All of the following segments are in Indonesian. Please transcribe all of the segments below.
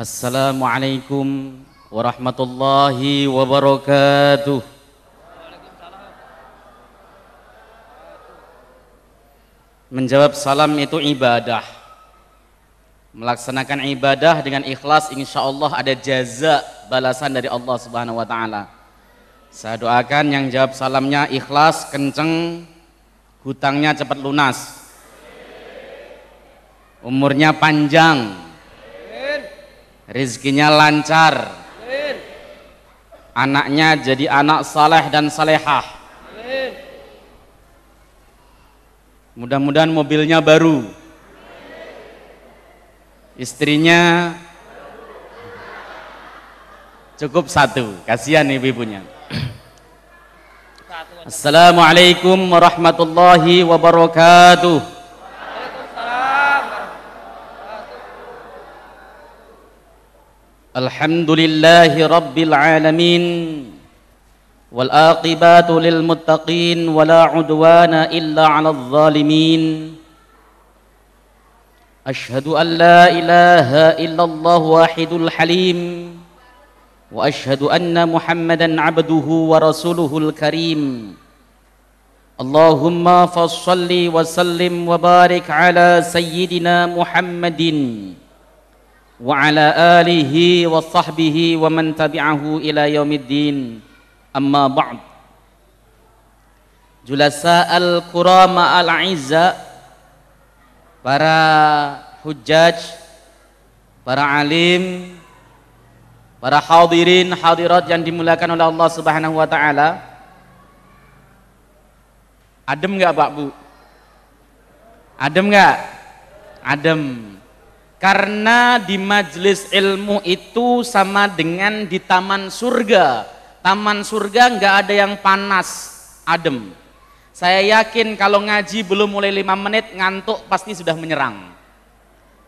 Assalamualaikum warahmatullahi wabarakatuh. Menjawab salam itu ibadah. Melaksanakan ibadah dengan ikhlas insya Allah ada jaza balasan dari Allah Subhanahu wa taala. Saya doakan yang jawab salamnya ikhlas, kenceng, hutangnya cepat lunas. Umurnya panjang, Rizkinya lancar. Amin. Anaknya jadi anak saleh dan salehah. Mudah-mudahan mobilnya baru. Amin. Istrinya cukup satu. Kasihan ibu-ibunya. Assalamualaikum warahmatullahi wabarakatuh. الحمد لله رب العالمين والآقبات للمتقين ولا عدوان إلا على الظالمين أشهد أن لا إله إلا الله واحد الحليم وأشهد أن محمدا عبده ورسوله الكريم اللهم فصل وسلم وبارك على سيدنا محمد wa ala alihi wa sahbihi wa man tabi'ahu ila yaumiddin amma ba'd julasa para hujjaj para alim para hadirin hadirat yang dimulakan oleh Allah subhanahu wa ta'ala adem pak bu adem adem karena di majelis ilmu itu sama dengan di taman surga. Taman surga nggak ada yang panas, adem. Saya yakin kalau ngaji belum mulai lima menit ngantuk pasti sudah menyerang.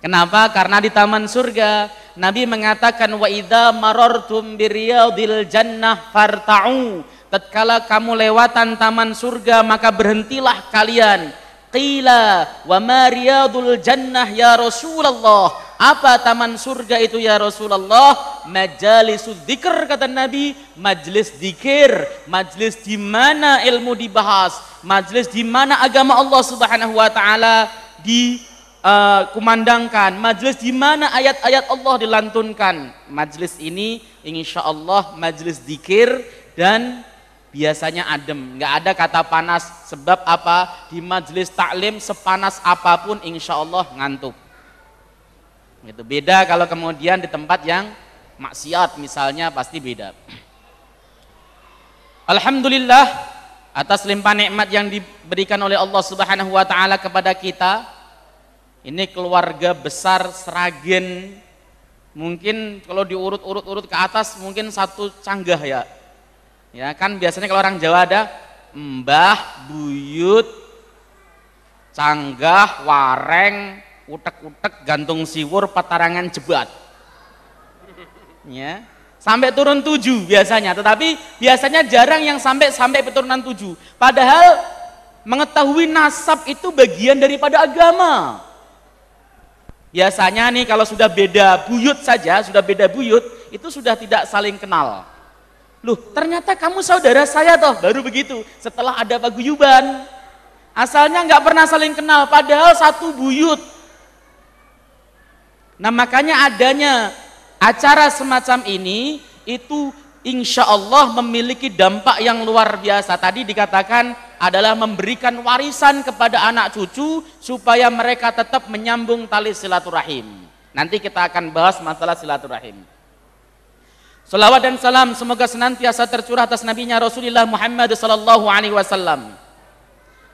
Kenapa? Karena di taman surga Nabi mengatakan wa idha marortum biriyadil jannah farta'u. Tatkala kamu lewatan taman surga maka berhentilah kalian Qila wa ma jannah ya Rasulullah. Apa taman surga itu ya Rasulullah? Majalisud Dzikir kata Nabi, majlis dzikir, majlis di mana ilmu dibahas, majlis di mana agama Allah Subhanahu wa taala dikumandangkan, eh, uh, majlis di mana ayat-ayat Allah dilantunkan. Majlis ini insya Allah majlis dzikir dan biasanya adem, nggak ada kata panas. Sebab apa? Di majelis taklim sepanas apapun insya Allah ngantuk. Itu Beda kalau kemudian di tempat yang maksiat misalnya pasti beda. Alhamdulillah atas limpah nikmat yang diberikan oleh Allah Subhanahu wa taala kepada kita. Ini keluarga besar Seragen. Mungkin kalau diurut-urut-urut ke atas mungkin satu canggah ya Ya kan biasanya kalau orang Jawa ada mbah, buyut, canggah, wareng, utek-utek, gantung siwur, petarangan jebat. Ya, sampai turun tujuh biasanya, tetapi biasanya jarang yang sampai sampai keturunan tujuh. Padahal mengetahui nasab itu bagian daripada agama. Biasanya nih kalau sudah beda buyut saja, sudah beda buyut, itu sudah tidak saling kenal. Loh, ternyata kamu saudara saya toh, baru begitu. Setelah ada paguyuban. Asalnya nggak pernah saling kenal, padahal satu buyut. Nah makanya adanya acara semacam ini, itu insya Allah memiliki dampak yang luar biasa. Tadi dikatakan adalah memberikan warisan kepada anak cucu supaya mereka tetap menyambung tali silaturahim. Nanti kita akan bahas masalah silaturahim. Salawat dan salam semoga senantiasa tercurah atas nabinya Rasulullah Muhammad sallallahu alaihi wasallam.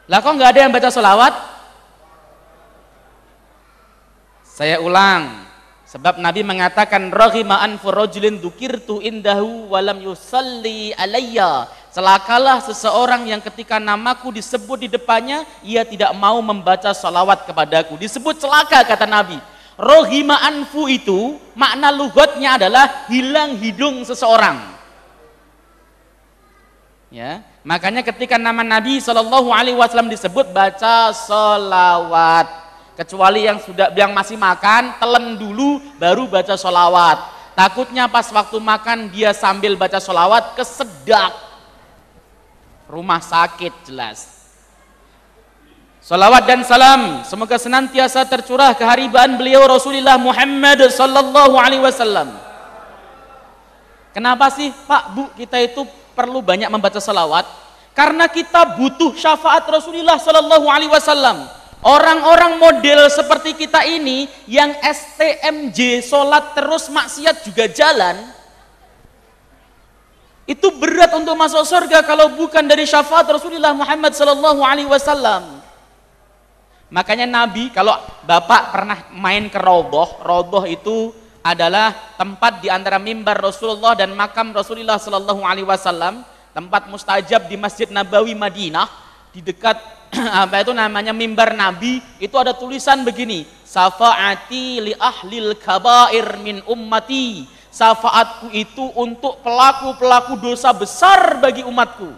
Lah kok nggak ada yang baca salawat? Saya ulang. Sebab Nabi mengatakan raghima'an furajulin dukirtu indahu walam yusalli alayya. Celakalah seseorang yang ketika namaku disebut di depannya, ia tidak mau membaca salawat kepadaku. Disebut celaka kata Nabi rohima anfu itu makna lugotnya adalah hilang hidung seseorang ya makanya ketika nama Nabi Shallallahu Alaihi Wasallam disebut baca solawat kecuali yang sudah yang masih makan telan dulu baru baca solawat takutnya pas waktu makan dia sambil baca solawat kesedak rumah sakit jelas Salawat dan salam semoga senantiasa tercurah keharibaan beliau Rasulullah Muhammad sallallahu alaihi wasallam. Kenapa sih Pak Bu kita itu perlu banyak membaca salawat? Karena kita butuh syafaat Rasulullah sallallahu alaihi wasallam. Orang-orang model seperti kita ini yang STMJ salat terus maksiat juga jalan itu berat untuk masuk surga kalau bukan dari syafaat Rasulullah Muhammad sallallahu alaihi wasallam. Makanya Nabi kalau Bapak pernah main ke Roboh, Roboh itu adalah tempat di antara mimbar Rasulullah dan makam Rasulullah Shallallahu Alaihi Wasallam, tempat mustajab di Masjid Nabawi Madinah, di dekat apa itu namanya mimbar Nabi itu ada tulisan begini safaati li ahlil kabair min ummati safaatku itu untuk pelaku-pelaku dosa besar bagi umatku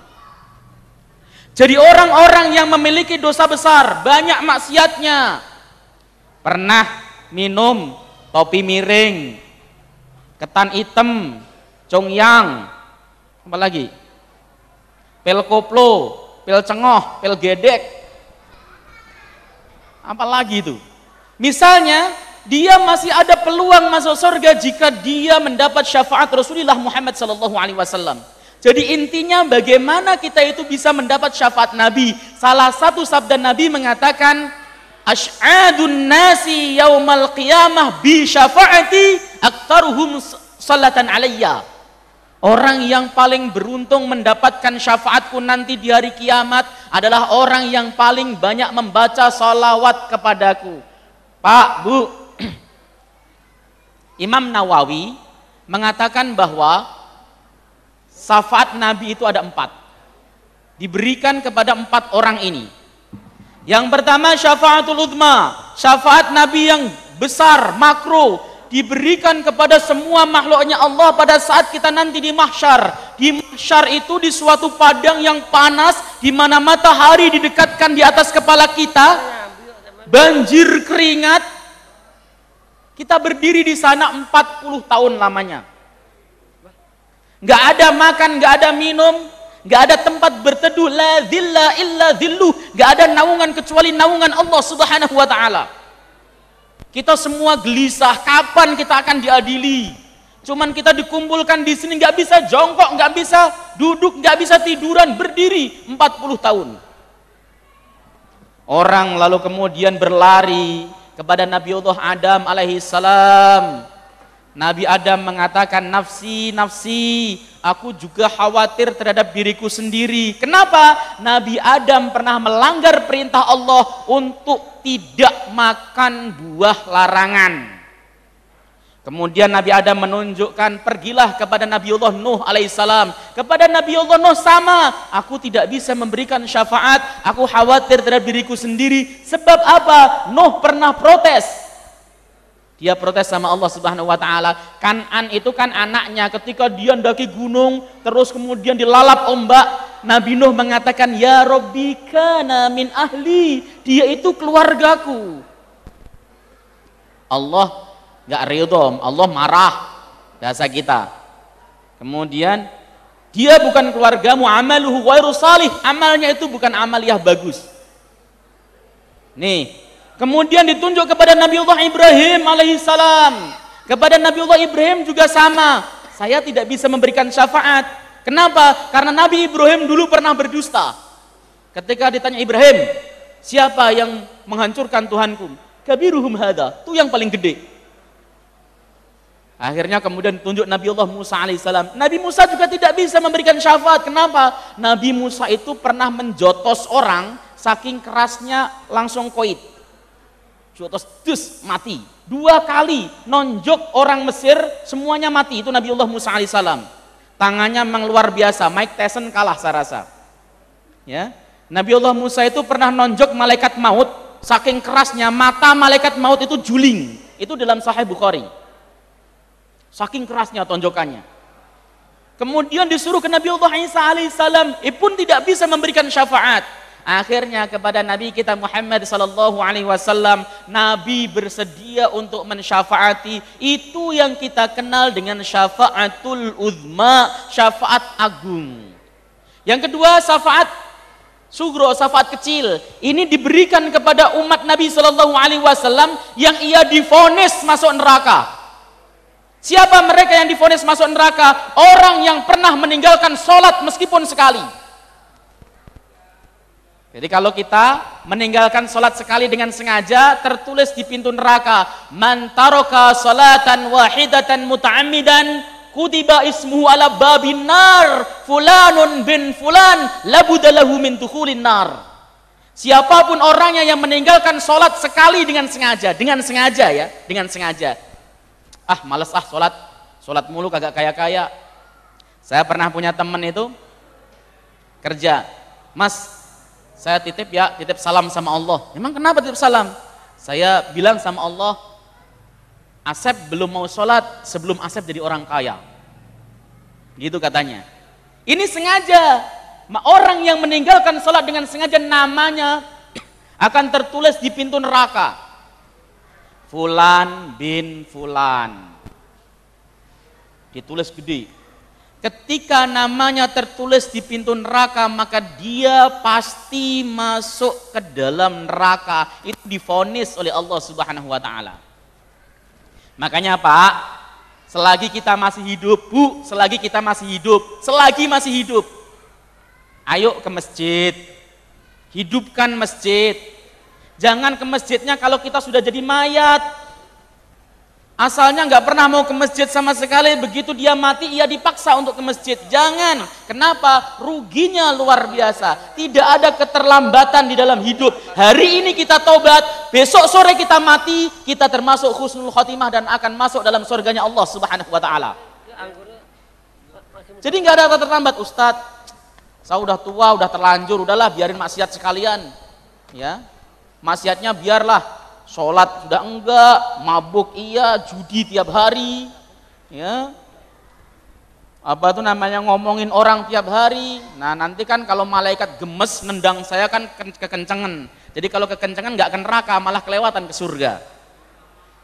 jadi orang-orang yang memiliki dosa besar, banyak maksiatnya. Pernah minum topi miring, ketan hitam, congyang, apa lagi? Pil koplo, pil cengoh, pil gedek. Apa lagi itu? Misalnya, dia masih ada peluang masuk surga jika dia mendapat syafaat Rasulullah Muhammad sallallahu alaihi wasallam. Jadi intinya bagaimana kita itu bisa mendapat syafaat Nabi. Salah satu sabda Nabi mengatakan, Ash'adun nasi yaumal qiyamah bi syafaati aktaruhum salatan alayya. Orang yang paling beruntung mendapatkan syafaatku nanti di hari kiamat adalah orang yang paling banyak membaca salawat kepadaku. Pak, Bu, Imam Nawawi mengatakan bahwa syafaat Nabi itu ada empat. Diberikan kepada empat orang ini. Yang pertama syafaatul uzma syafaat Nabi yang besar, makro, diberikan kepada semua makhluknya Allah pada saat kita nanti di mahsyar. Di mahsyar itu di suatu padang yang panas, di mana matahari didekatkan di atas kepala kita, banjir keringat, kita berdiri di sana 40 tahun lamanya nggak ada makan, nggak ada minum, nggak ada tempat berteduh, la zilla illa zillu. nggak ada naungan kecuali naungan Allah Subhanahu wa taala. Kita semua gelisah, kapan kita akan diadili? Cuman kita dikumpulkan di sini nggak bisa jongkok, nggak bisa duduk, nggak bisa tiduran, berdiri 40 tahun. Orang lalu kemudian berlari kepada Nabi Allah Adam alaihi salam Nabi Adam mengatakan nafsi nafsi aku juga khawatir terhadap diriku sendiri kenapa Nabi Adam pernah melanggar perintah Allah untuk tidak makan buah larangan kemudian Nabi Adam menunjukkan pergilah kepada Nabi Allah Nuh alaihissalam kepada Nabi Allah Nuh sama aku tidak bisa memberikan syafaat aku khawatir terhadap diriku sendiri sebab apa Nuh pernah protes dia protes sama Allah Subhanahu wa taala. Kanan itu kan anaknya ketika dia mendaki gunung terus kemudian dilalap ombak. Nabi Nuh mengatakan, "Ya Rabbi kana min ahli." Dia itu keluargaku. Allah nggak ridho, Allah marah bahasa kita. Kemudian dia bukan keluargamu, amaluhu wairu salih. Amalnya itu bukan amal bagus. Nih, Kemudian ditunjuk kepada Nabi Allah Ibrahim alaihissalam. Kepada Nabi Allah Ibrahim juga sama. Saya tidak bisa memberikan syafaat. Kenapa? Karena Nabi Ibrahim dulu pernah berdusta. Ketika ditanya Ibrahim, siapa yang menghancurkan Tuhanku? Kabiruhum hada, itu yang paling gede. Akhirnya kemudian tunjuk Nabi Allah Musa alaihissalam. Nabi Musa juga tidak bisa memberikan syafaat. Kenapa? Nabi Musa itu pernah menjotos orang saking kerasnya langsung koit atau dus mati. Dua kali nonjok orang Mesir semuanya mati. Itu Nabi Allah Musa alaihissalam. Tangannya memang luar biasa. Mike Tyson kalah saya rasa. Ya. Allah Musa itu pernah nonjok malaikat maut. Saking kerasnya mata malaikat maut itu juling. Itu dalam Sahih Bukhari. Saking kerasnya tonjokannya. Kemudian disuruh ke Nabi Allah Isa alaihissalam. pun tidak bisa memberikan syafaat Akhirnya kepada Nabi kita Muhammad sallallahu alaihi wasallam, Nabi bersedia untuk mensyafaati. Itu yang kita kenal dengan syafaatul uzma, syafaat agung. Yang kedua, syafaat sugro, syafaat kecil. Ini diberikan kepada umat Nabi sallallahu alaihi wasallam yang ia difonis masuk neraka. Siapa mereka yang difonis masuk neraka? Orang yang pernah meninggalkan sholat meskipun sekali. Jadi kalau kita meninggalkan sholat sekali dengan sengaja tertulis di pintu neraka man taraka sholatan wahidatan muta'ammidan kutiba ismu ala babin nar fulanun bin fulan labudalahu min dukhulin nar siapapun orangnya yang meninggalkan sholat sekali dengan sengaja dengan sengaja ya dengan sengaja ah males ah sholat sholat mulu kagak kaya-kaya saya pernah punya temen itu kerja mas saya titip ya, titip salam sama Allah. Memang kenapa titip salam? Saya bilang sama Allah, Asep belum mau sholat sebelum Asep jadi orang kaya. Gitu katanya. Ini sengaja. Orang yang meninggalkan sholat dengan sengaja namanya akan tertulis di pintu neraka. Fulan bin Fulan. Ditulis gede Ketika namanya tertulis di pintu neraka, maka dia pasti masuk ke dalam neraka. Itu difonis oleh Allah Subhanahu wa taala. Makanya, Pak, selagi kita masih hidup, Bu, selagi kita masih hidup, selagi masih hidup, ayo ke masjid. Hidupkan masjid. Jangan ke masjidnya kalau kita sudah jadi mayat. Asalnya nggak pernah mau ke masjid sama sekali, begitu dia mati ia dipaksa untuk ke masjid. Jangan, kenapa? Ruginya luar biasa. Tidak ada keterlambatan di dalam hidup. Hari ini kita tobat, besok sore kita mati, kita termasuk khusnul khotimah dan akan masuk dalam surganya Allah Subhanahu wa taala. Jadi nggak ada keterlambatan, terlambat, Ustadz. Saya udah tua, udah terlanjur, udahlah biarin maksiat sekalian. Ya. Maksiatnya biarlah sholat sudah enggak, mabuk iya, judi tiap hari, ya apa tuh namanya ngomongin orang tiap hari nah nanti kan kalau malaikat gemes nendang saya kan ke kekencengan jadi kalau kekencengan nggak ke neraka malah kelewatan ke surga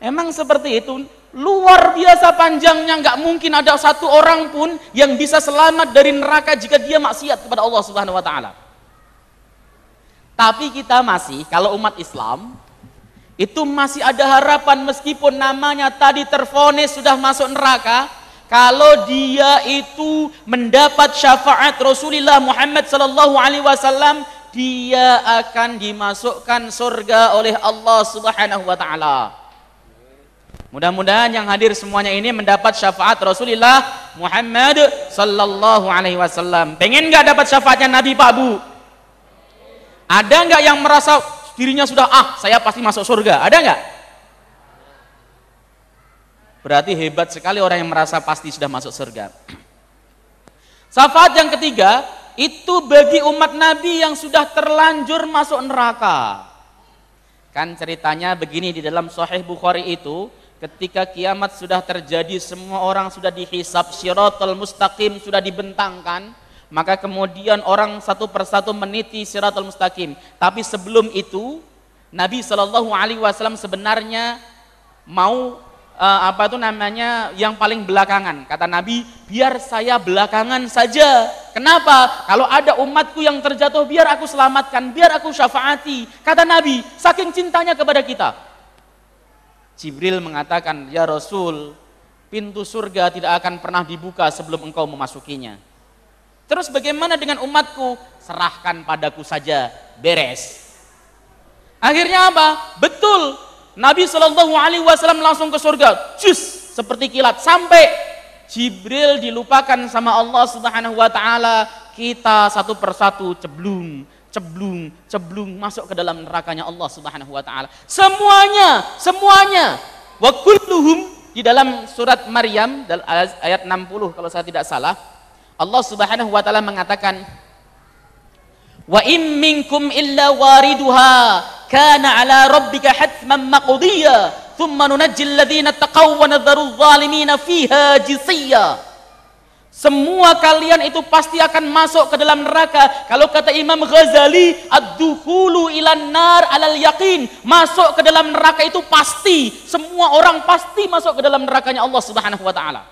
emang seperti itu luar biasa panjangnya nggak mungkin ada satu orang pun yang bisa selamat dari neraka jika dia maksiat kepada Allah Subhanahu Wa Taala tapi kita masih kalau umat Islam itu masih ada harapan meskipun namanya tadi terfonis sudah masuk neraka kalau dia itu mendapat syafaat Rasulullah Muhammad sallallahu alaihi wasallam dia akan dimasukkan surga oleh Allah Subhanahu wa taala. Mudah-mudahan yang hadir semuanya ini mendapat syafaat Rasulullah Muhammad sallallahu alaihi wasallam. Pengen nggak dapat syafaatnya Nabi Pak Bu? Ada nggak yang merasa dirinya sudah ah saya pasti masuk surga ada nggak berarti hebat sekali orang yang merasa pasti sudah masuk surga syafaat yang ketiga itu bagi umat nabi yang sudah terlanjur masuk neraka kan ceritanya begini di dalam sahih Bukhari itu ketika kiamat sudah terjadi semua orang sudah dihisap syiratul mustaqim sudah dibentangkan maka kemudian orang satu persatu meniti siratul mustaqim. Tapi sebelum itu Nabi Shallallahu Alaihi Wasallam sebenarnya mau uh, apa itu namanya yang paling belakangan. Kata Nabi, biar saya belakangan saja. Kenapa? Kalau ada umatku yang terjatuh, biar aku selamatkan, biar aku syafaati. Kata Nabi, saking cintanya kepada kita. Jibril mengatakan, ya Rasul, pintu surga tidak akan pernah dibuka sebelum engkau memasukinya. Terus bagaimana dengan umatku? Serahkan padaku saja, beres. Akhirnya apa? Betul. Nabi Shallallahu Alaihi Wasallam langsung ke surga, cus seperti kilat sampai Jibril dilupakan sama Allah Subhanahu Wa Taala. Kita satu persatu ceblung, ceblung, ceblung masuk ke dalam nerakanya Allah Subhanahu Wa Taala. Semuanya, semuanya. Wa kulluhum di dalam surat Maryam ayat 60 kalau saya tidak salah Allah Subhanahu wa taala mengatakan Wa in minkum illa wariduha kana ala rabbika hatman maqdiya thumma nunajji alladhina taqaw wa nadharu dhalimin fiha jisiya semua kalian itu pasti akan masuk ke dalam neraka. Kalau kata Imam Ghazali, ad-dukhulu ilan nar alal yaqin Masuk ke dalam neraka itu pasti. Semua orang pasti masuk ke dalam nerakanya Allah Subhanahu wa taala.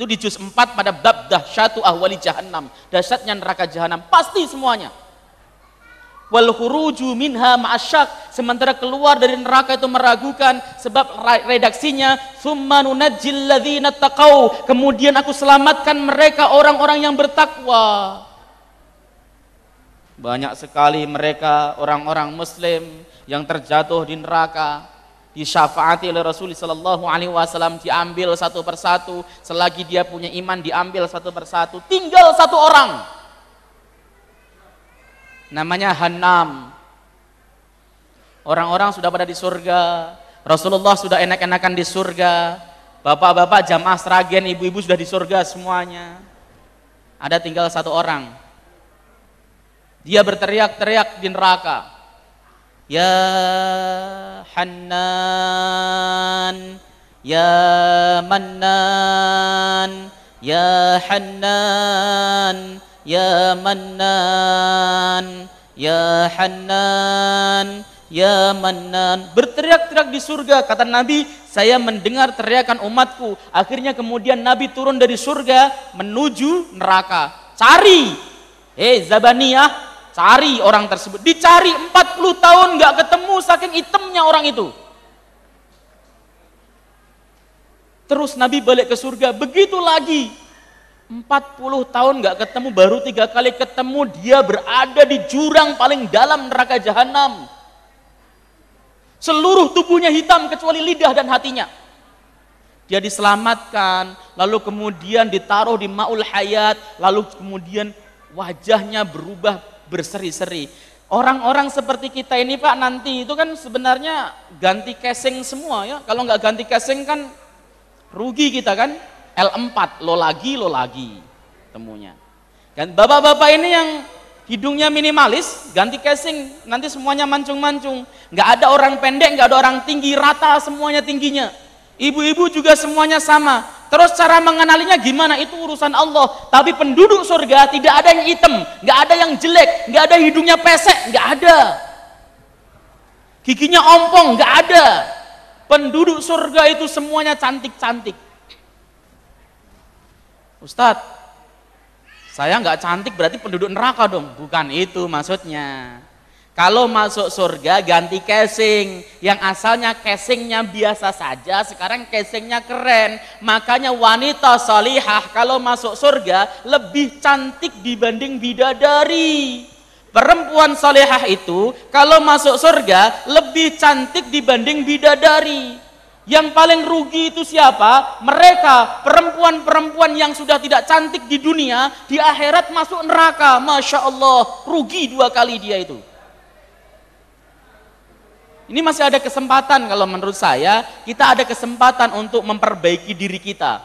Itu di juz 4 pada bab dahsyatu ahwali jahannam. Dahsyatnya neraka jahanam. Pasti semuanya. Wal huruju minha ma'asyak. Sementara keluar dari neraka itu meragukan. Sebab redaksinya. summa nunajjil ladhina taqaw. Kemudian aku selamatkan mereka orang-orang yang bertakwa. Banyak sekali mereka orang-orang muslim yang terjatuh di neraka disyafaati oleh Rasul sallallahu alaihi wasallam diambil satu persatu selagi dia punya iman diambil satu persatu tinggal satu orang namanya Hanam orang-orang sudah pada di surga Rasulullah sudah enak-enakan di surga bapak-bapak jamaah seragen ibu-ibu sudah di surga semuanya ada tinggal satu orang dia berteriak-teriak di neraka ya Hannan Ya Mannan Ya Hannan Ya Mannan ya Hannan ya manan berteriak-teriak di surga kata nabi saya mendengar teriakan umatku akhirnya kemudian nabi turun dari surga menuju neraka cari eh zabaniyah Cari orang tersebut. Dicari 40 tahun nggak ketemu saking itemnya orang itu. Terus Nabi balik ke surga, begitu lagi. 40 tahun nggak ketemu, baru tiga kali ketemu, dia berada di jurang paling dalam neraka jahanam. Seluruh tubuhnya hitam kecuali lidah dan hatinya. Dia diselamatkan, lalu kemudian ditaruh di maul hayat, lalu kemudian wajahnya berubah berseri-seri. Orang-orang seperti kita ini Pak nanti itu kan sebenarnya ganti casing semua ya. Kalau nggak ganti casing kan rugi kita kan. L4, lo lagi, lo lagi temunya. Dan bapak-bapak ini yang hidungnya minimalis, ganti casing, nanti semuanya mancung-mancung. Nggak ada orang pendek, nggak ada orang tinggi, rata semuanya tingginya. Ibu-ibu juga semuanya sama. Terus cara mengenalinya gimana? Itu urusan Allah. Tapi penduduk surga tidak ada yang hitam, nggak ada yang jelek, nggak ada hidungnya pesek, nggak ada. Giginya ompong, nggak ada. Penduduk surga itu semuanya cantik-cantik. Ustadz, saya nggak cantik berarti penduduk neraka dong. Bukan itu maksudnya. Kalau masuk surga ganti casing, yang asalnya casingnya biasa saja, sekarang casingnya keren. Makanya wanita salihah kalau masuk surga lebih cantik dibanding bidadari. Perempuan salihah itu kalau masuk surga lebih cantik dibanding bidadari. Yang paling rugi itu siapa? Mereka, perempuan-perempuan yang sudah tidak cantik di dunia, di akhirat masuk neraka. Masya Allah, rugi dua kali dia itu. Ini masih ada kesempatan kalau menurut saya, kita ada kesempatan untuk memperbaiki diri kita.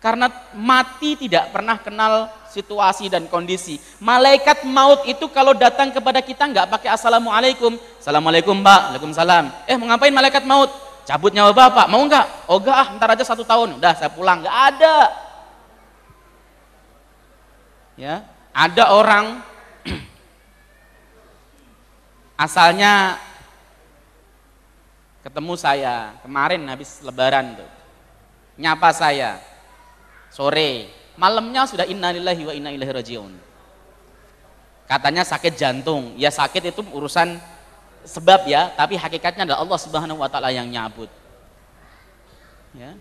Karena mati tidak pernah kenal situasi dan kondisi. Malaikat maut itu kalau datang kepada kita nggak pakai assalamualaikum, assalamualaikum mbak, waalaikumsalam. Eh mau ngapain malaikat maut? Cabut nyawa bapak, mau nggak? Oh enggak, ah, ntar aja satu tahun, udah saya pulang, nggak ada. Ya, ada orang asalnya ketemu saya kemarin habis lebaran tuh nyapa saya sore malamnya sudah innalillahi wa inna ilaihi rajiun katanya sakit jantung ya sakit itu urusan sebab ya tapi hakikatnya adalah Allah subhanahu wa ta'ala yang nyabut ya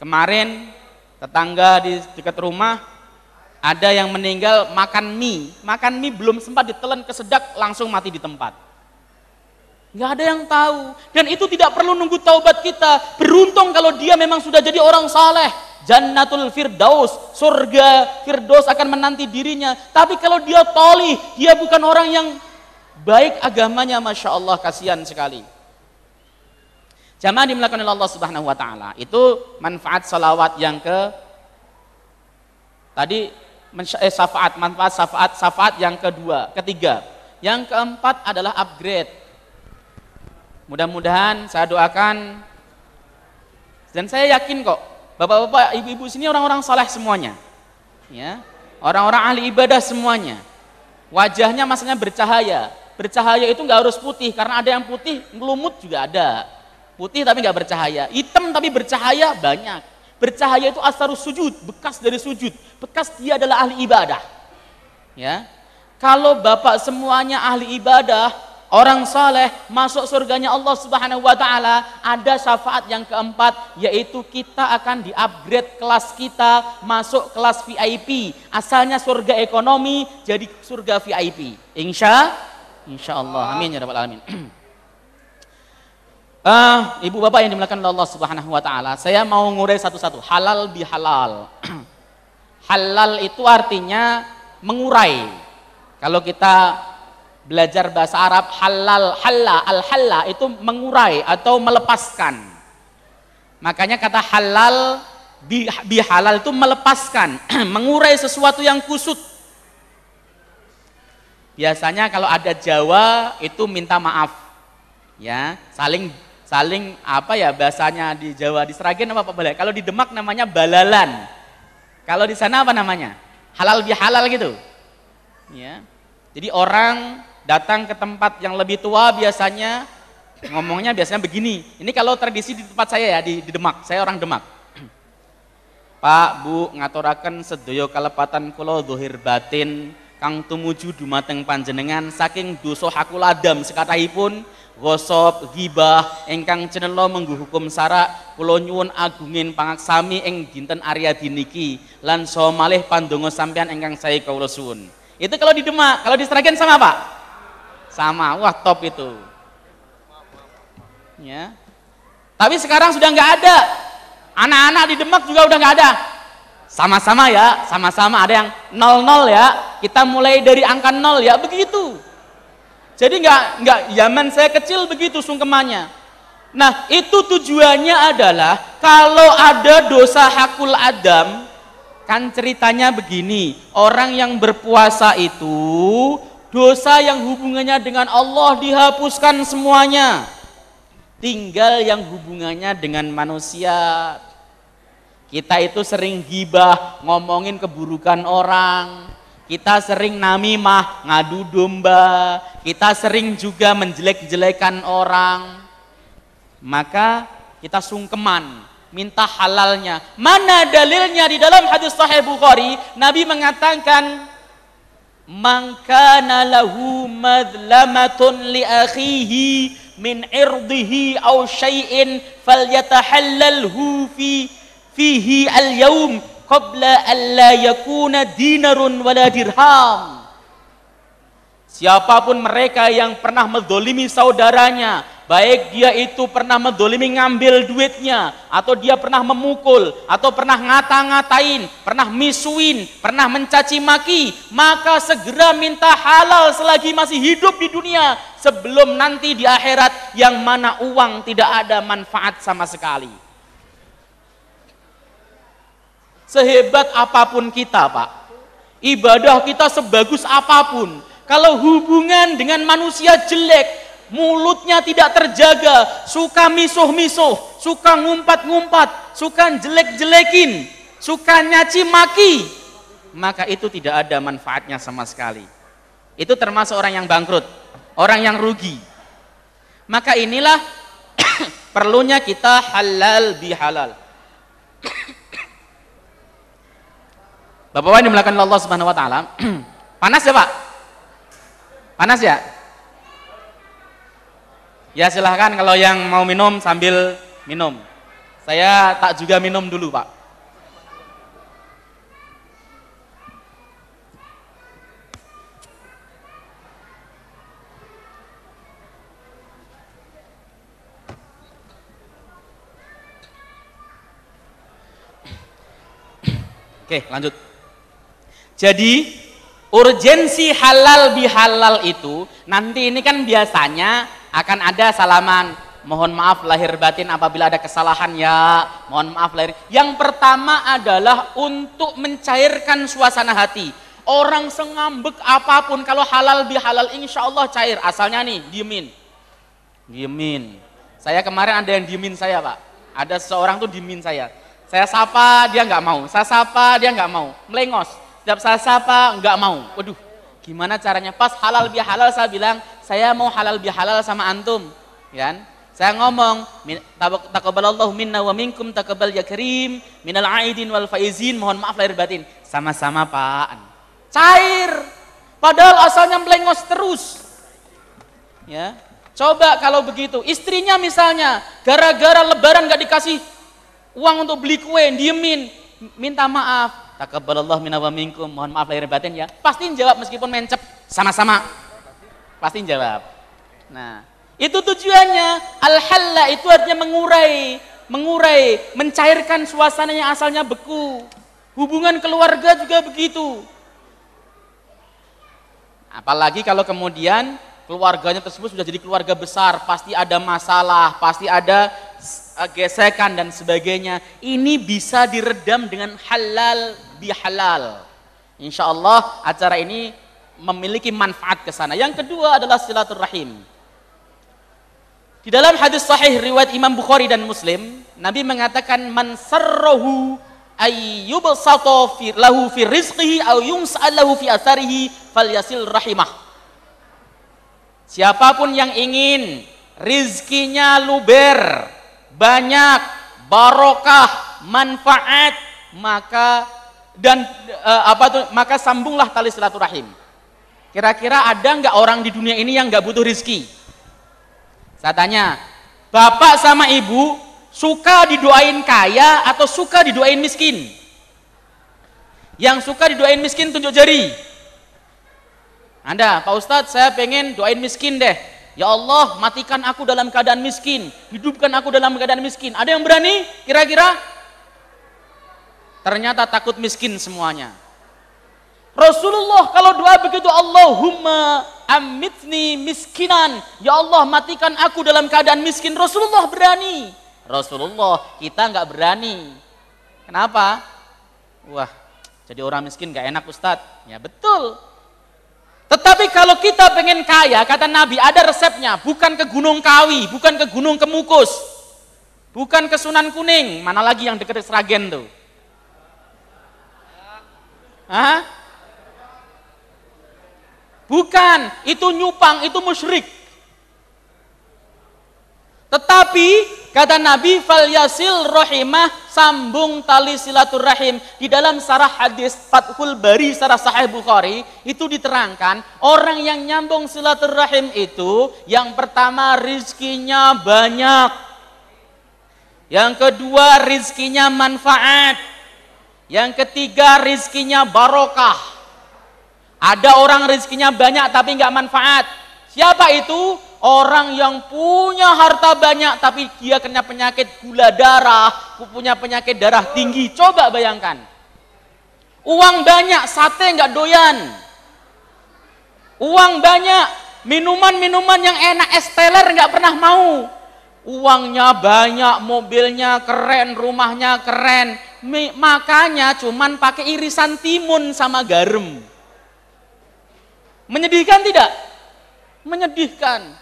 kemarin tetangga di dekat rumah ada yang meninggal makan mie makan mie belum sempat ditelan kesedak langsung mati di tempat Gak ada yang tahu. Dan itu tidak perlu nunggu taubat kita. Beruntung kalau dia memang sudah jadi orang saleh. Jannatul Firdaus, surga Firdaus akan menanti dirinya. Tapi kalau dia toli, dia bukan orang yang baik agamanya, masya Allah kasihan sekali. Jamaah dimulakan oleh Allah Subhanahu Wa Taala. Itu manfaat salawat yang ke tadi eh, syafaat, manfaat syafaat, syafaat yang kedua, ketiga. Yang keempat adalah upgrade Mudah-mudahan saya doakan dan saya yakin kok bapak-bapak, ibu-ibu sini orang-orang saleh semuanya. Ya. Orang-orang ahli ibadah semuanya. Wajahnya maksudnya bercahaya. Bercahaya itu nggak harus putih karena ada yang putih ngelumut juga ada. Putih tapi nggak bercahaya. Hitam tapi bercahaya banyak. Bercahaya itu asar sujud, bekas dari sujud. Bekas dia adalah ahli ibadah. Ya. Kalau bapak semuanya ahli ibadah, Orang saleh masuk surganya Allah Subhanahu wa taala, ada syafaat yang keempat yaitu kita akan di-upgrade kelas kita masuk kelas VIP. Asalnya surga ekonomi jadi surga VIP. Insya insyaallah. Amin ya rabbal alamin. Uh, Ibu Bapak yang dimuliakan oleh Allah Subhanahu wa taala, saya mau ngurai satu-satu. Halal bihalal. halal itu artinya mengurai. Kalau kita belajar bahasa Arab halal halla al halla itu mengurai atau melepaskan makanya kata halal bi, bi halal itu melepaskan mengurai sesuatu yang kusut biasanya kalau ada Jawa itu minta maaf ya saling saling apa ya bahasanya di Jawa di Seragen apa apa boleh kalau di Demak namanya balalan kalau di sana apa namanya halal bi halal gitu ya jadi orang datang ke tempat yang lebih tua biasanya ngomongnya biasanya begini. Ini kalau tradisi di tempat saya ya di, di Demak, saya orang Demak. Pak, Bu, ngaturakan sedoyo kalepatan kula zahir batin kang tumuju dumateng panjenengan saking dosa hakul adam sekatahipun gosop gibah engkang cenelo menggu hukum sara kula nyuwun agungin pangaksami ing dinten Arya diniki lan so malih pandonga sampean engkang saya kawula suwun. Itu kalau di Demak, kalau di Sragen sama, Pak? sama wah top itu ya tapi sekarang sudah nggak ada anak-anak di Demak juga udah nggak ada sama-sama ya sama-sama ada yang 00 ya kita mulai dari angka 0 ya begitu jadi nggak nggak zaman saya kecil begitu sungkemannya nah itu tujuannya adalah kalau ada dosa hakul adam kan ceritanya begini orang yang berpuasa itu dosa yang hubungannya dengan Allah dihapuskan semuanya tinggal yang hubungannya dengan manusia kita itu sering gibah ngomongin keburukan orang kita sering namimah ngadu domba kita sering juga menjelek-jelekan orang maka kita sungkeman minta halalnya mana dalilnya di dalam hadis sahih Bukhari Nabi mengatakan من كان له مظلمة لأخيه من عرضه أو شيء فليتحلله في فيه اليوم قبل أن لا يكون دينار ولا درهم Siapapun mereka yang pernah mendolimi saudaranya, baik dia itu pernah mendolimi ngambil duitnya, atau dia pernah memukul, atau pernah ngata-ngatain, pernah misuin, pernah mencaci maki, maka segera minta halal selagi masih hidup di dunia, sebelum nanti di akhirat yang mana uang tidak ada manfaat sama sekali. Sehebat apapun kita, Pak, ibadah kita sebagus apapun, kalau hubungan dengan manusia jelek, mulutnya tidak terjaga, suka misuh-misuh, suka ngumpat-ngumpat, suka jelek-jelekin, suka nyaci maki, maka itu tidak ada manfaatnya sama sekali. Itu termasuk orang yang bangkrut, orang yang rugi. Maka inilah perlunya kita halal bihalal. Bapak-bapak yang dimuliakan Allah Subhanahu wa taala. Panas ya, Pak? Panas ya? Ya silahkan kalau yang mau minum sambil minum. Saya tak juga minum dulu pak. Oke lanjut. Jadi urgensi halal bihalal itu nanti ini kan biasanya akan ada salaman mohon maaf lahir batin apabila ada kesalahan ya mohon maaf lahir yang pertama adalah untuk mencairkan suasana hati orang sengambek apapun kalau halal bihalal insya Allah cair asalnya nih diemin diemin saya kemarin ada yang diemin saya pak ada seorang tuh diemin saya saya sapa dia nggak mau saya sapa dia nggak mau melengos setiap saya sapa nggak mau waduh gimana caranya pas halal biar halal saya bilang saya mau halal biar halal sama antum kan saya ngomong takabalallahu minna wa minkum takabal ya karim minal aidin wal faizin mohon maaf lahir batin sama-sama pak cair padahal asalnya melengos terus ya coba kalau begitu istrinya misalnya gara-gara lebaran gak dikasih uang untuk beli kue diemin minta maaf Takabbalallahu minna wa minkum. Mohon maaf lahir batin ya. Pasti jawab meskipun mencep sama-sama. Pasti jawab. Nah, itu tujuannya. Al-halla itu artinya mengurai, mengurai, mencairkan suasana yang asalnya beku. Hubungan keluarga juga begitu. Apalagi kalau kemudian keluarganya tersebut sudah jadi keluarga besar, pasti ada masalah, pasti ada eh, gesekan dan sebagainya. Ini bisa diredam dengan halal bihalal. Insya Allah acara ini memiliki manfaat ke sana. Yang kedua adalah silaturahim. Di dalam hadis sahih riwayat Imam Bukhari dan Muslim, Nabi mengatakan man sarrahu ayyubsata fi lahu fi rizqihi aw yumsalahu fi asarihi falyasil rahimah. Siapapun yang ingin rizkinya luber, banyak, barokah, manfaat, maka dan e, apa tuh maka sambunglah tali silaturahim. Kira-kira ada nggak orang di dunia ini yang nggak butuh rizki? Saya tanya, bapak sama ibu suka didoain kaya atau suka didoain miskin? Yang suka didoain miskin tunjuk jari. Anda, Pak Ustadz, saya pengen doain miskin deh. Ya Allah, matikan aku dalam keadaan miskin. Hidupkan aku dalam keadaan miskin. Ada yang berani? Kira-kira Ternyata takut miskin semuanya. Rasulullah kalau doa begitu Allahumma amitni miskinan. Ya Allah matikan aku dalam keadaan miskin. Rasulullah berani. Rasulullah kita nggak berani. Kenapa? Wah jadi orang miskin nggak enak Ustadz. Ya betul. Tetapi kalau kita pengen kaya, kata Nabi ada resepnya, bukan ke Gunung Kawi, bukan ke Gunung Kemukus, bukan ke Sunan Kuning, mana lagi yang dekat Sragen tuh. Hah? Bukan, itu nyupang, itu musyrik. Tetapi kata Nabi fal yasil rahimah sambung tali silaturahim di dalam sarah hadis Fathul Bari sarah Sahih Bukhari itu diterangkan orang yang nyambung silaturahim itu yang pertama rizkinya banyak yang kedua rizkinya manfaat yang ketiga rizkinya barokah. Ada orang rizkinya banyak tapi nggak manfaat. Siapa itu? Orang yang punya harta banyak tapi dia kena penyakit gula darah, punya penyakit darah tinggi. Coba bayangkan. Uang banyak, sate nggak doyan. Uang banyak, minuman-minuman yang enak es teler nggak pernah mau uangnya banyak, mobilnya keren, rumahnya keren. Makanya cuman pakai irisan timun sama garam. Menyedihkan tidak? Menyedihkan.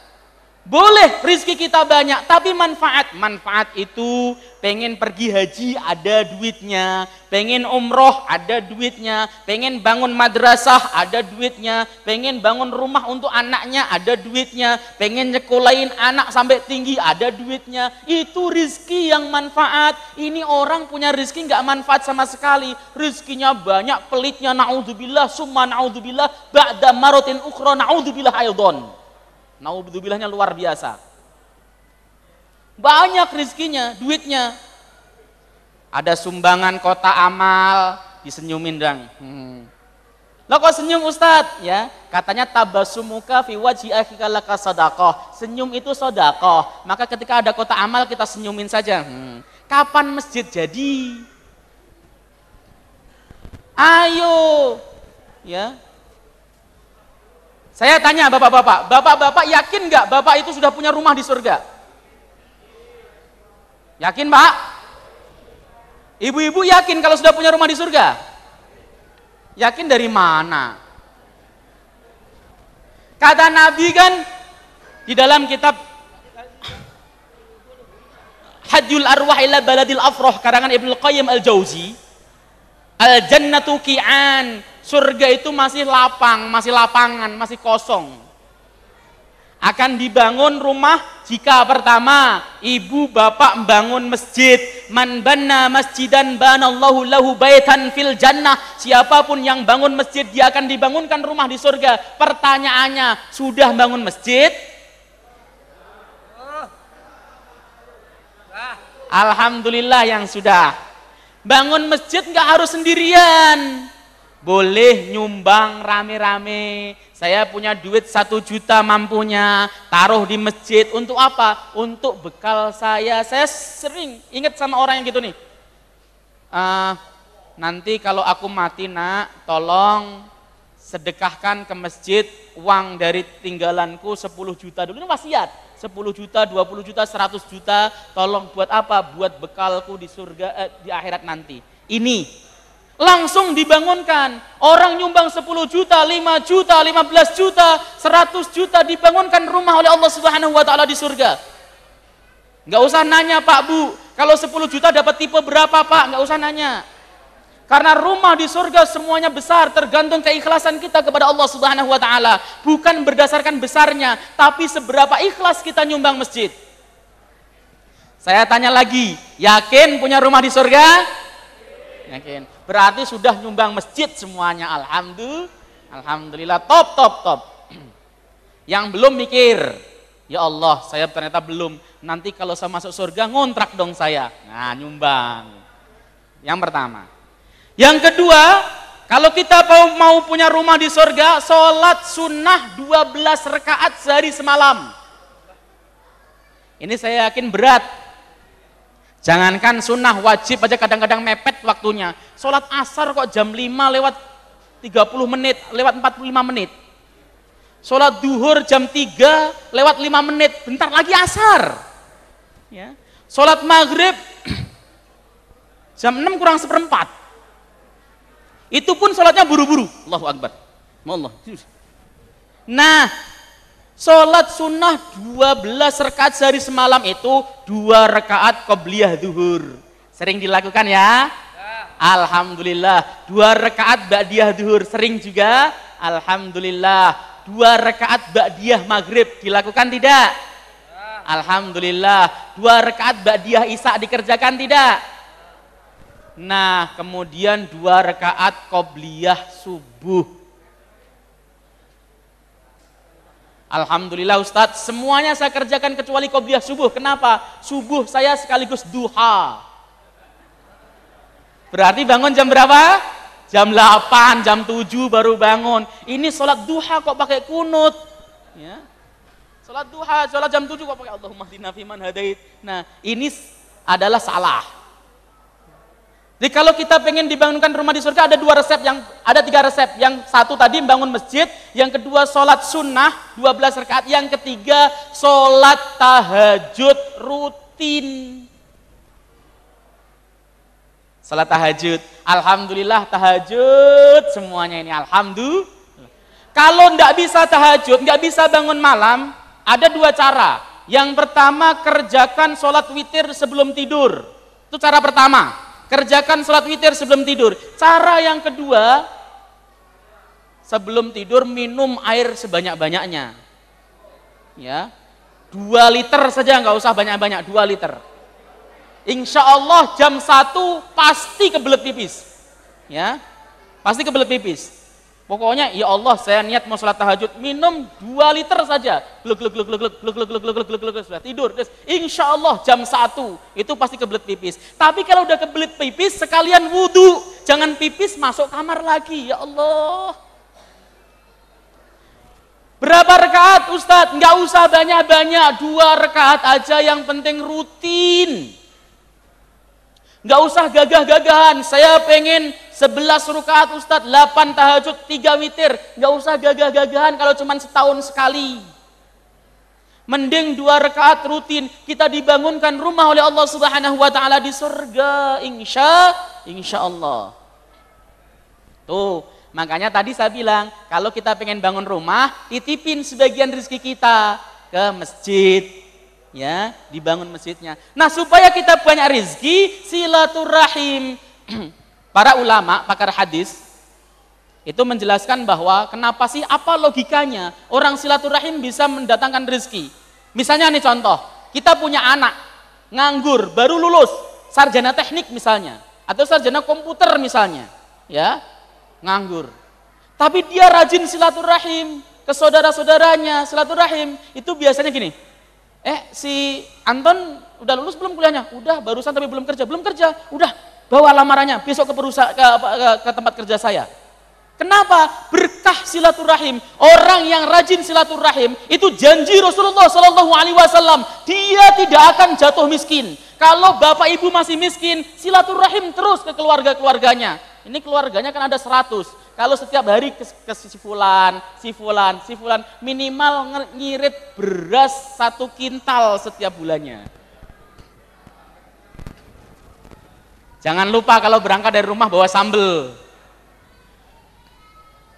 Boleh rizki kita banyak, tapi manfaat. Manfaat itu pengen pergi haji ada duitnya, pengen umroh ada duitnya, pengen bangun madrasah ada duitnya, pengen bangun rumah untuk anaknya ada duitnya, pengen nyekolahin anak sampai tinggi ada duitnya. Itu rizki yang manfaat. Ini orang punya rizki nggak manfaat sama sekali. Rizkinya banyak, pelitnya naudzubillah, summa naudzubillah, ba'da marotin ukhra naudzubillah ayudon. Naudzubillahnya luar biasa. Banyak rizkinya, duitnya. Ada sumbangan kota amal, disenyumin dong. Hmm. Lo kok senyum Ustadz? Ya, katanya tabasumuka fi wajhi akhika laka sodakoh. Senyum itu sodakoh. Maka ketika ada kota amal kita senyumin saja. Hmm. Kapan masjid jadi? Ayo, ya saya tanya bapak-bapak, bapak-bapak yakin nggak bapak itu sudah punya rumah di surga? Yakin pak? Ibu-ibu yakin kalau sudah punya rumah di surga? Yakin dari mana? Kata Nabi kan di dalam kitab Hajjul Arwah ila Baladil Afroh karangan Ibnu Qayyim Al-Jauzi Al-Jannatu Ki'an Surga itu masih lapang, masih lapangan, masih kosong. Akan dibangun rumah jika pertama ibu bapak membangun masjid. Man banna masjidan banallahu lahu baitan fil jannah. Siapapun yang bangun masjid dia akan dibangunkan rumah di surga. Pertanyaannya, sudah bangun masjid? Alhamdulillah yang sudah. Bangun masjid nggak harus sendirian boleh nyumbang rame-rame. Saya punya duit satu juta mampunya, taruh di masjid. Untuk apa? Untuk bekal saya. Saya sering ingat sama orang yang gitu nih. Uh, nanti kalau aku mati nak, tolong sedekahkan ke masjid uang dari tinggalanku 10 juta dulu. Ini wasiat. 10 juta, 20 juta, 100 juta, tolong buat apa? Buat bekalku di surga, eh, di akhirat nanti. Ini Langsung dibangunkan. Orang nyumbang 10 juta, 5 juta, 15 juta, 100 juta dibangunkan rumah oleh Allah Subhanahu wa taala di surga. Enggak usah nanya, Pak Bu, kalau 10 juta dapat tipe berapa, Pak? Enggak usah nanya. Karena rumah di surga semuanya besar, tergantung keikhlasan kita kepada Allah Subhanahu wa taala, bukan berdasarkan besarnya, tapi seberapa ikhlas kita nyumbang masjid. Saya tanya lagi, yakin punya rumah di surga? Yakin. Berarti sudah nyumbang masjid semuanya. Alhamdulillah. Alhamdulillah top top top. Yang belum mikir, ya Allah, saya ternyata belum. Nanti kalau saya masuk surga ngontrak dong saya. Nah, nyumbang. Yang pertama. Yang kedua, kalau kita mau, punya rumah di surga, sholat sunnah 12 rekaat sehari semalam. Ini saya yakin berat, Jangankan sunnah wajib aja kadang-kadang mepet waktunya. Sholat asar kok jam 5 lewat 30 menit, lewat 45 menit. Sholat duhur jam 3 lewat 5 menit, bentar lagi asar. Ya. Sholat maghrib jam 6 kurang seperempat. Itu pun sholatnya buru-buru. Allahu Akbar. Allah. Nah, Sholat sunnah 12 rekat sehari semalam itu dua rekaat qobliyah zuhur. Sering dilakukan ya? ya? Alhamdulillah. Dua rekaat ba'diyah zuhur sering juga? Alhamdulillah. Dua rekaat ba'diyah maghrib dilakukan tidak? Ya. Alhamdulillah. Dua rekaat ba'diyah isya dikerjakan tidak? Nah, kemudian dua rekaat qobliyah subuh Alhamdulillah Ustadz, semuanya saya kerjakan kecuali qobliyah subuh. Kenapa? Subuh saya sekaligus duha. Berarti bangun jam berapa? Jam 8, jam 7 baru bangun. Ini sholat duha kok pakai kunut. Ya. Sholat duha, sholat jam 7 kok pakai Allahumma dinafiman hadait. Nah, ini adalah salah. Jadi kalau kita pengen dibangunkan rumah di surga ada dua resep yang ada tiga resep. Yang satu tadi bangun masjid, yang kedua sholat sunnah 12 rakaat, yang ketiga sholat tahajud rutin. Sholat tahajud, alhamdulillah tahajud semuanya ini alhamdulillah. Kalau ndak bisa tahajud, nggak bisa bangun malam, ada dua cara. Yang pertama kerjakan sholat witir sebelum tidur, itu cara pertama Kerjakan sholat witir sebelum tidur. Cara yang kedua, sebelum tidur minum air sebanyak-banyaknya. Ya, dua liter saja nggak usah banyak-banyak, dua liter. Insya Allah jam satu pasti kebelet pipis. Ya, pasti kebelet pipis. Pokoknya ya Allah saya niat mau sholat tahajud minum 2 liter saja. Gluk gluk gluk gluk gluk gluk gluk gluk gluk gluk gluk sudah tidur. Terus insya Allah jam 1 itu pasti kebelet pipis. Tapi kalau udah kebelet pipis sekalian wudhu. Jangan pipis masuk kamar lagi ya Allah. Berapa rekaat Ustadz? Enggak usah banyak-banyak, dua rekaat aja yang penting rutin. Nggak usah gagah-gagahan. Saya pengen 11 rukaat Ustaz, 8 tahajud, 3 witir. Nggak usah gagah-gagahan kalau cuma setahun sekali. Mending dua rakaat rutin kita dibangunkan rumah oleh Allah Subhanahu wa taala di surga insya insya Allah Tuh, makanya tadi saya bilang kalau kita pengen bangun rumah, titipin sebagian rezeki kita ke masjid, ya dibangun masjidnya nah supaya kita banyak rizki silaturahim para ulama pakar hadis itu menjelaskan bahwa kenapa sih apa logikanya orang silaturahim bisa mendatangkan rizki misalnya nih contoh kita punya anak nganggur baru lulus sarjana teknik misalnya atau sarjana komputer misalnya ya nganggur tapi dia rajin silaturahim ke saudara-saudaranya silaturahim itu biasanya gini eh si Anton udah lulus belum kuliahnya? Udah, barusan tapi belum kerja. Belum kerja, udah bawa lamarannya besok ke perusahaan ke, ke, ke tempat kerja saya. Kenapa? Berkah silaturahim. Orang yang rajin silaturahim itu janji Rasulullah Shallallahu Alaihi Wasallam. Dia tidak akan jatuh miskin. Kalau bapak ibu masih miskin, silaturahim terus ke keluarga keluarganya. Ini keluarganya kan ada 100. Kalau setiap hari ke, ke si fulan, si fulan, si minimal ngirit beras satu kintal setiap bulannya. Jangan lupa kalau berangkat dari rumah bawa sambel.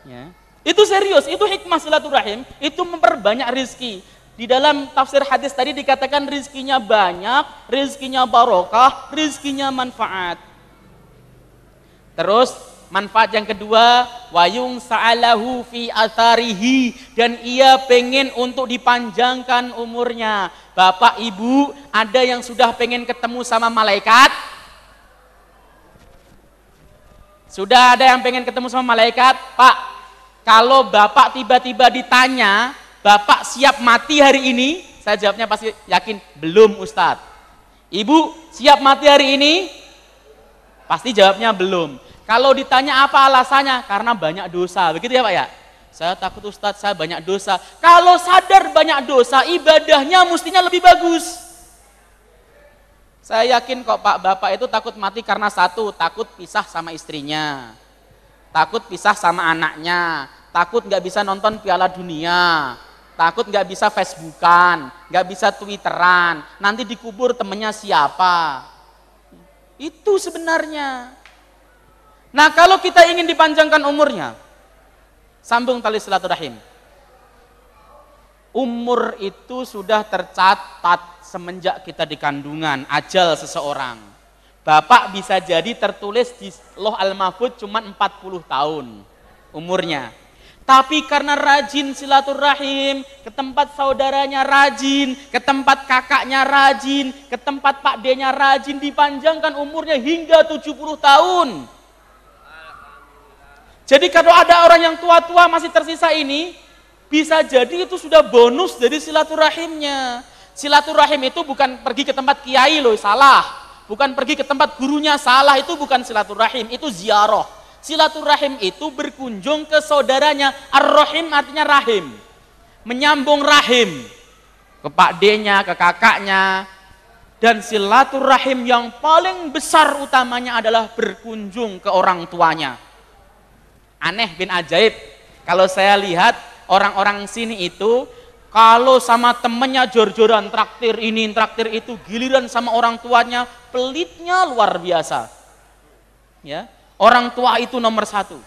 Ya. Itu serius, itu hikmah silaturahim, itu memperbanyak rizki. Di dalam tafsir hadis tadi dikatakan rizkinya banyak, rizkinya barokah, rizkinya manfaat. Terus manfaat yang kedua, wayung sa'alahu fi atharihi dan ia pengen untuk dipanjangkan umurnya. Bapak Ibu, ada yang sudah pengen ketemu sama malaikat? Sudah ada yang pengen ketemu sama malaikat? Pak, kalau Bapak tiba-tiba ditanya, Bapak siap mati hari ini? Saya jawabnya pasti yakin, belum Ustadz. Ibu, siap mati hari ini? Pasti jawabnya belum. Kalau ditanya apa alasannya? Karena banyak dosa. Begitu ya Pak ya? Saya takut Ustadz, saya banyak dosa. Kalau sadar banyak dosa, ibadahnya mestinya lebih bagus. Saya yakin kok Pak Bapak itu takut mati karena satu, takut pisah sama istrinya. Takut pisah sama anaknya, takut nggak bisa nonton piala dunia, takut nggak bisa Facebookan, nggak bisa Twitteran, nanti dikubur temennya siapa. Itu sebenarnya. Nah, kalau kita ingin dipanjangkan umurnya, sambung tali silaturahim. Umur itu sudah tercatat semenjak kita di kandungan, ajal seseorang. Bapak bisa jadi tertulis di loh al-mahfud cuma 40 tahun umurnya. Tapi karena rajin silaturahim, ke tempat saudaranya rajin, ke tempat kakaknya rajin, ke tempat pak pakdenya rajin, dipanjangkan umurnya hingga 70 tahun jadi kalau ada orang yang tua-tua masih tersisa ini, bisa jadi itu sudah bonus dari silaturahimnya. Silaturahim itu bukan pergi ke tempat kiai loh, salah. Bukan pergi ke tempat gurunya, salah. Itu bukan silaturahim, itu ziarah. Silaturahim itu berkunjung ke saudaranya. Ar-Rahim artinya rahim. Menyambung rahim. Ke Pak D-nya, ke kakaknya. Dan silaturahim yang paling besar utamanya adalah berkunjung ke orang tuanya aneh bin ajaib kalau saya lihat orang-orang sini itu kalau sama temennya jor-joran traktir ini traktir itu giliran sama orang tuanya pelitnya luar biasa ya orang tua itu nomor satu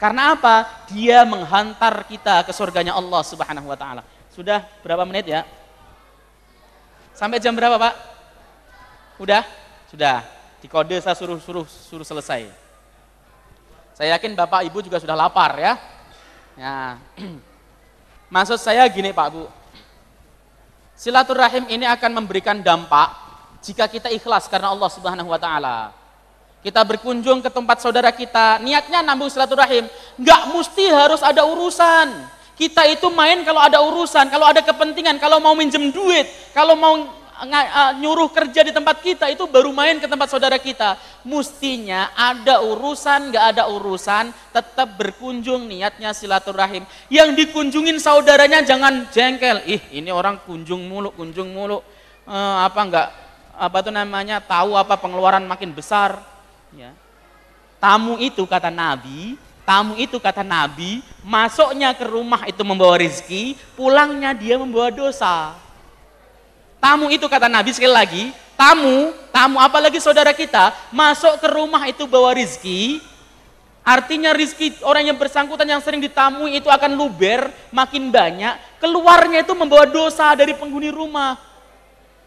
karena apa dia menghantar kita ke surganya Allah subhanahu wa ta'ala sudah berapa menit ya sampai jam berapa pak udah sudah di kode saya suruh suruh suruh selesai saya yakin Bapak Ibu juga sudah lapar ya. Ya. Maksud saya gini Pak Bu. Silaturahim ini akan memberikan dampak jika kita ikhlas karena Allah Subhanahu wa taala. Kita berkunjung ke tempat saudara kita, niatnya nambung silaturahim, nggak mesti harus ada urusan. Kita itu main kalau ada urusan, kalau ada kepentingan, kalau mau minjem duit, kalau mau Eh, nyuruh kerja di tempat kita itu baru main ke tempat saudara kita. Mestinya ada urusan, nggak ada urusan, tetap berkunjung niatnya silaturahim. Yang dikunjungin saudaranya jangan jengkel. Ih, ini orang kunjung mulu, kunjung mulu. Eh, apa nggak apa tuh namanya tahu apa pengeluaran makin besar. Ya. Tamu itu kata Nabi, tamu itu kata Nabi, masuknya ke rumah itu membawa rezeki, pulangnya dia membawa dosa. Tamu itu kata Nabi sekali lagi, tamu, tamu apalagi saudara kita, masuk ke rumah itu bawa rizki, Artinya rizki orang yang bersangkutan yang sering ditamui itu akan luber makin banyak. Keluarnya itu membawa dosa dari penghuni rumah.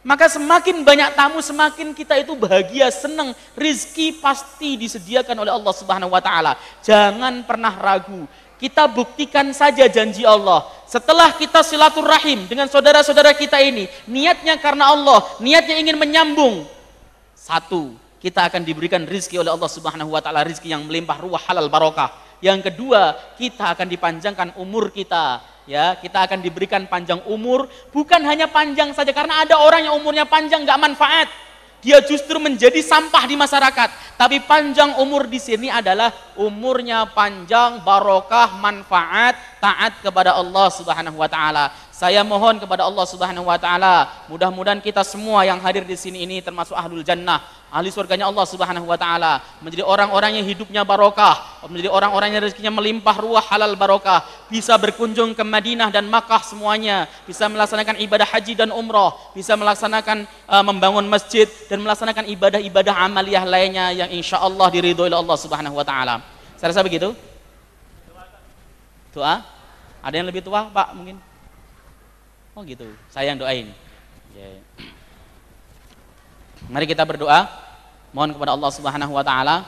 Maka semakin banyak tamu semakin kita itu bahagia, senang. Rizki pasti disediakan oleh Allah Subhanahu wa taala. Jangan pernah ragu kita buktikan saja janji Allah. Setelah kita silaturahim dengan saudara-saudara kita ini, niatnya karena Allah, niatnya ingin menyambung. Satu, kita akan diberikan rizki oleh Allah Subhanahu wa taala, rizki yang melimpah ruah halal barokah. Yang kedua, kita akan dipanjangkan umur kita. Ya, kita akan diberikan panjang umur, bukan hanya panjang saja karena ada orang yang umurnya panjang nggak manfaat dia justru menjadi sampah di masyarakat. Tapi panjang umur di sini adalah umurnya panjang, barokah, manfaat, taat kepada Allah Subhanahu wa taala. Saya mohon kepada Allah Subhanahu wa taala, mudah-mudahan kita semua yang hadir di sini ini termasuk ahlul jannah, ahli surganya Allah Subhanahu wa taala, menjadi orang-orang yang hidupnya barokah, menjadi orang-orang yang rezekinya melimpah ruah halal barokah, bisa berkunjung ke Madinah dan Makkah semuanya, bisa melaksanakan ibadah haji dan umroh, bisa melaksanakan uh, membangun masjid dan melaksanakan ibadah-ibadah amaliyah lainnya yang insya Allah diridhoi oleh Allah Subhanahu wa taala. Saya rasa begitu. Doa? Ada yang lebih tua, Pak, mungkin? Oh gitu, saya yang doain. Yeah. Mari kita berdoa, mohon kepada Allah Subhanahu wa taala.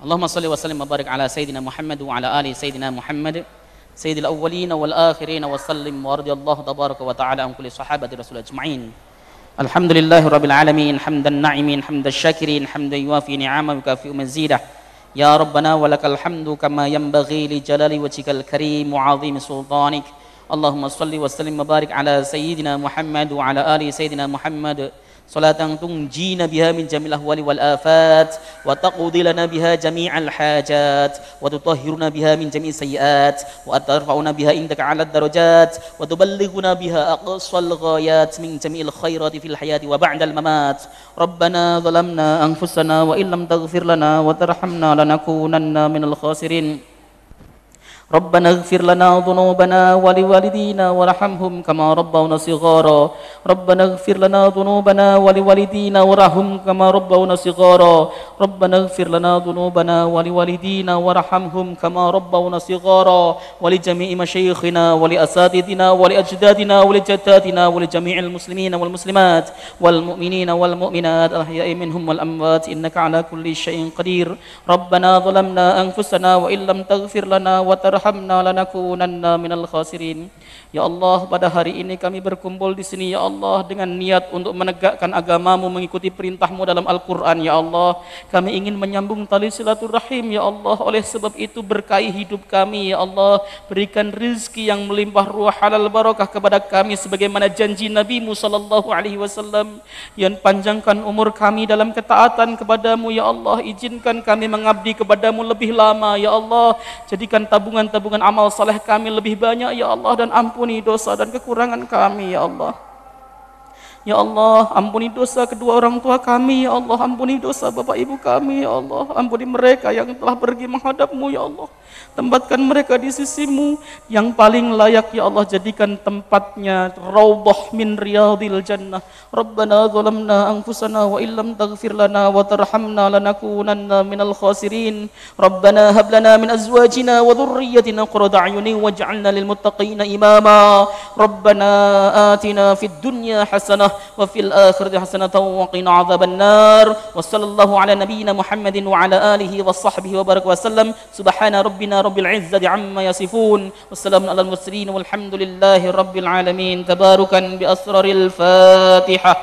Allahumma salli wa sallim wa barik ala sayyidina Muhammad wa ala ali sayyidina Muhammad sayyidil awwalina wal akhirina wa sallim wa radiyallahu tabaraka wa ta'ala an kulli sahabati rasul ajma'in. Alhamdulillahi alamin hamdan na'imin hamdan syakirin, hamdan yuwafi ni'amahu kafi mazidah. يا ربنا ولك الحمد كما ينبغي لجلال وجهك الكريم وعظيم سلطانك اللهم صل وسلم وبارك على سيدنا محمد وعلى آل سيدنا محمد صلاة تنجينا بها من جميع الأهوال والآفات وتقضي لنا بها جميع الحاجات وتطهرنا بها من جميع السيئات وترفعنا بها عندك على الدرجات وتبلغنا بها أقصى الغايات من جميع الخيرات في الحياة وبعد الممات ربنا ظلمنا أنفسنا وإن لم تغفر لنا وترحمنا لنكونن من الخاسرين ربنا اغفر لنا ذنوبنا ولوالدينا وارحمهم كما ربونا صغارا ربنا اغفر لنا ذنوبنا ولوالدينا وارحمهم كما ربونا صغارا ربنا اغفر لنا ذنوبنا ولوالدينا وارحمهم كما ربونا صغارا ولجميع مشايخنا ولأساتذتنا ولأجدادنا ولجداتنا ولجميع المسلمين والمسلمات والمؤمنين والمؤمنات الأحياء منهم والأموات إنك على كل شيء قدير ربنا ظلمنا أنفسنا وإن لم تغفر لنا وترحمنا tarhamna lanakunanna minal khasirin. Ya Allah, pada hari ini kami berkumpul di sini ya Allah dengan niat untuk menegakkan agamamu mengikuti perintahmu dalam Al-Qur'an ya Allah. Kami ingin menyambung tali silaturahim ya Allah. Oleh sebab itu berkahi hidup kami ya Allah. Berikan rizki yang melimpah ruah halal barokah kepada kami sebagaimana janji Nabi sallallahu alaihi wasallam yang panjangkan umur kami dalam ketaatan kepadamu ya Allah. Izinkan kami mengabdi kepadamu lebih lama ya Allah. Jadikan tabungan tabungan amal saleh kami lebih banyak ya Allah dan ampuni dosa dan kekurangan kami ya Allah. Ya Allah, ampuni dosa kedua orang tua kami. Ya Allah, ampuni dosa bapak ibu kami. Ya Allah, ampuni mereka yang telah pergi menghadapmu. Ya Allah, tempatkan mereka di sisimu yang paling layak. Ya Allah, jadikan tempatnya raudhah min riyadil jannah. Rabbana zalamna anfusana wa illam taghfir lana wa tarhamna lanakunanna minal khasirin. Rabbana hab lana min azwajina wa dhurriyyatina qurrata ayunin waj'alna lil muttaqina imama. Rabbana atina fid dunya hasanah وفي الآخرة حسنة وقنا عذاب النار وصلى الله على نبينا محمد وعلى آله وصحبه وبارك وسلم سبحان ربنا رب العزة عما يصفون والسلام على المرسلين والحمد لله رب العالمين تباركا بأسرار الفاتحة